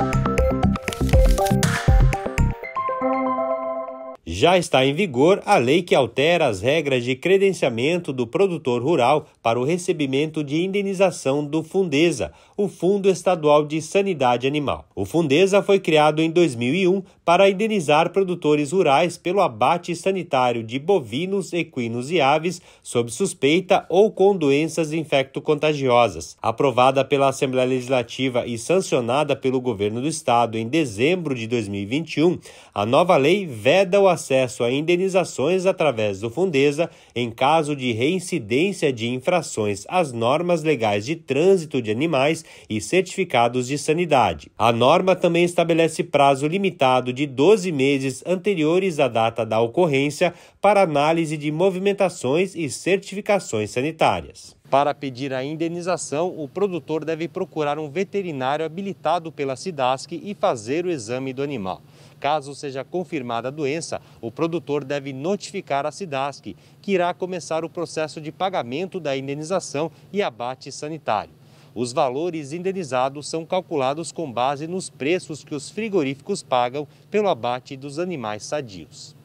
Bye. já está em vigor a lei que altera as regras de credenciamento do produtor rural para o recebimento de indenização do Fundesa, o Fundo Estadual de Sanidade Animal. O Fundesa foi criado em 2001 para indenizar produtores rurais pelo abate sanitário de bovinos, equinos e aves sob suspeita ou com doenças infecto-contagiosas. Aprovada pela Assembleia Legislativa e sancionada pelo governo do estado em dezembro de 2021, a nova lei veda o acesso acesso a indenizações através do Fundesa em caso de reincidência de infrações às normas legais de trânsito de animais e certificados de sanidade. A norma também estabelece prazo limitado de 12 meses anteriores à data da ocorrência para análise de movimentações e certificações sanitárias. Para pedir a indenização, o produtor deve procurar um veterinário habilitado pela SIDASC e fazer o exame do animal. Caso seja confirmada a doença, o produtor deve notificar a SIDASC, que irá começar o processo de pagamento da indenização e abate sanitário. Os valores indenizados são calculados com base nos preços que os frigoríficos pagam pelo abate dos animais sadios.